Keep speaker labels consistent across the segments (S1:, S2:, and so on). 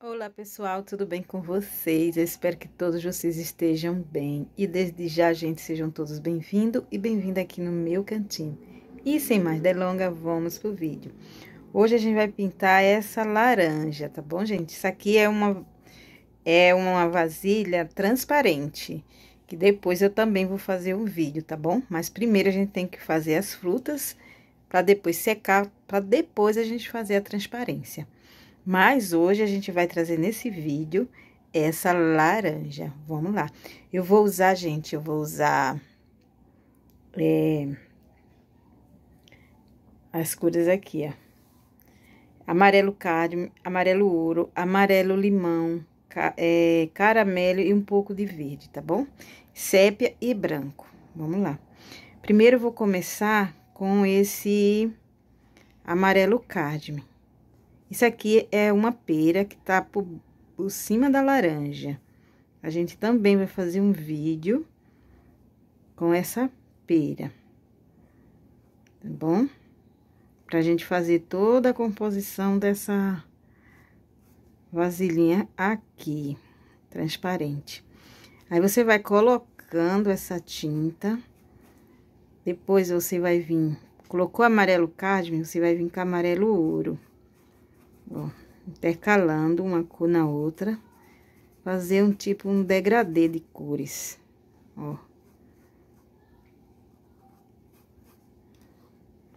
S1: Olá pessoal, tudo bem com vocês? Eu espero que todos vocês estejam bem. E desde já, gente, sejam todos bem-vindos e bem-vinda aqui no meu cantinho. E sem mais delongas, vamos pro vídeo. Hoje a gente vai pintar essa laranja, tá bom, gente? Isso aqui é uma, é uma vasilha transparente, que depois eu também vou fazer um vídeo, tá bom? Mas primeiro a gente tem que fazer as frutas, para depois secar, para depois a gente fazer a transparência. Mas hoje a gente vai trazer nesse vídeo essa laranja. Vamos lá. Eu vou usar, gente, eu vou usar é, as cores aqui, ó. Amarelo cádmio, amarelo ouro, amarelo limão, ca, é, caramelo e um pouco de verde, tá bom? Sépia e branco. Vamos lá. Primeiro, eu vou começar com esse amarelo cádmio. Isso aqui é uma pera que tá por, por cima da laranja. A gente também vai fazer um vídeo com essa pera, tá bom? Pra gente fazer toda a composição dessa vasilhinha aqui, transparente. Aí, você vai colocando essa tinta, depois você vai vir, colocou amarelo cádmio, você vai vir com amarelo ouro ó, intercalando uma cor na outra, fazer um tipo, um degradê de cores, ó.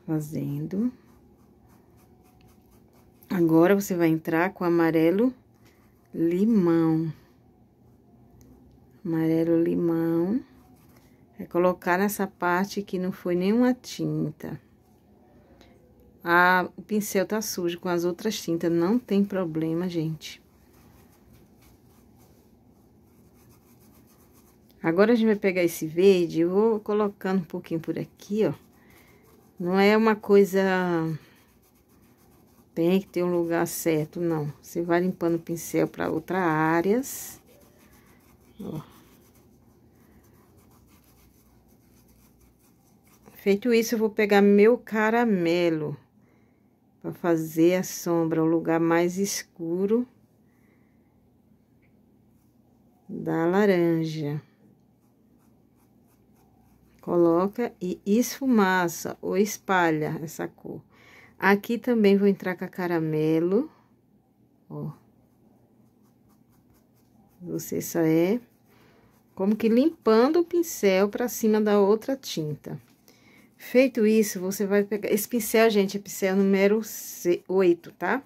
S1: Fazendo. Agora, você vai entrar com amarelo limão. Amarelo limão. Vai colocar nessa parte que não foi nenhuma tinta. Ah, o pincel tá sujo com as outras tintas, não tem problema, gente. Agora, a gente vai pegar esse verde, vou colocando um pouquinho por aqui, ó. Não é uma coisa... Tem que ter um lugar certo, não. Você vai limpando o pincel para outras áreas. Ó. Feito isso, eu vou pegar meu caramelo para fazer a sombra, o lugar mais escuro da laranja. Coloca e esfumaça ou espalha essa cor. Aqui também vou entrar com a caramelo, ó. Você só é como que limpando o pincel para cima da outra tinta. Feito isso, você vai pegar... Esse pincel, gente, é pincel número 8, tá?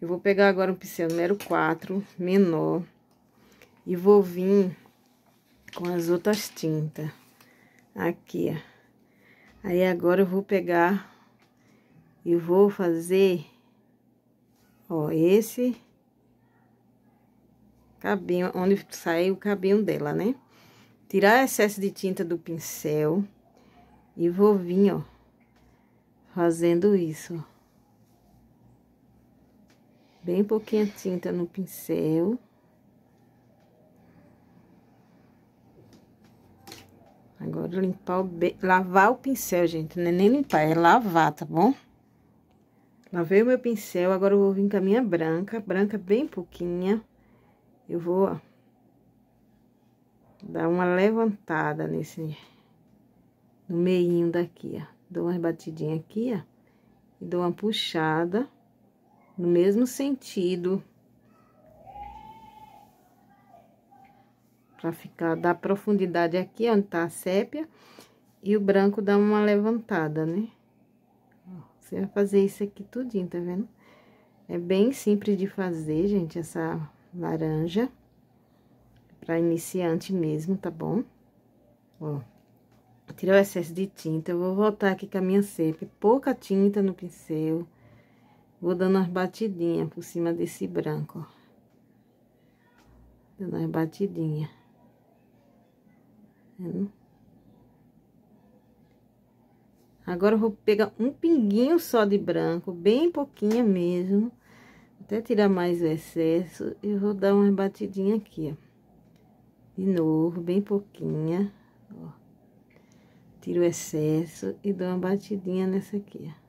S1: Eu vou pegar agora um pincel número 4, menor. E vou vir com as outras tintas. Aqui, ó. Aí, agora, eu vou pegar... E vou fazer... Ó, esse... Cabinho, onde sai o cabinho dela, né? Tirar excesso de tinta do pincel... E vou vir, ó, fazendo isso, ó. Bem pouquinha tinta no pincel. Agora, limpar o... Be... Lavar o pincel, gente. Não é nem limpar, é lavar, tá bom? Lavei o meu pincel, agora eu vou vir com a minha branca. Branca bem pouquinha. Eu vou, ó... Dar uma levantada nesse no meio daqui, ó. Dou uma batidinha aqui, ó. E dou uma puxada no mesmo sentido. Pra ficar, dar profundidade aqui onde tá a sépia. E o branco dá uma levantada, né? Você vai fazer isso aqui tudinho, tá vendo? É bem simples de fazer, gente, essa laranja. Pra iniciante mesmo, tá bom? Ó tirei o excesso de tinta. Eu vou voltar aqui com a minha cepa. Pouca tinta no pincel. Vou dando umas batidinhas por cima desse branco, ó. Dando umas batidinhas. Tá vendo? Agora eu vou pegar um pinguinho só de branco, bem pouquinho mesmo. Até tirar mais o excesso. E vou dar umas batidinhas aqui, ó. De novo, bem pouquinha, ó tiro o excesso e dou uma batidinha nessa aqui, ó.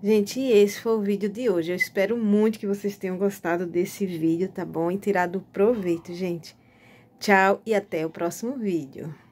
S1: Gente, esse foi o vídeo de hoje. Eu espero muito que vocês tenham gostado desse vídeo, tá bom? E tirado proveito, gente. Tchau e até o próximo vídeo.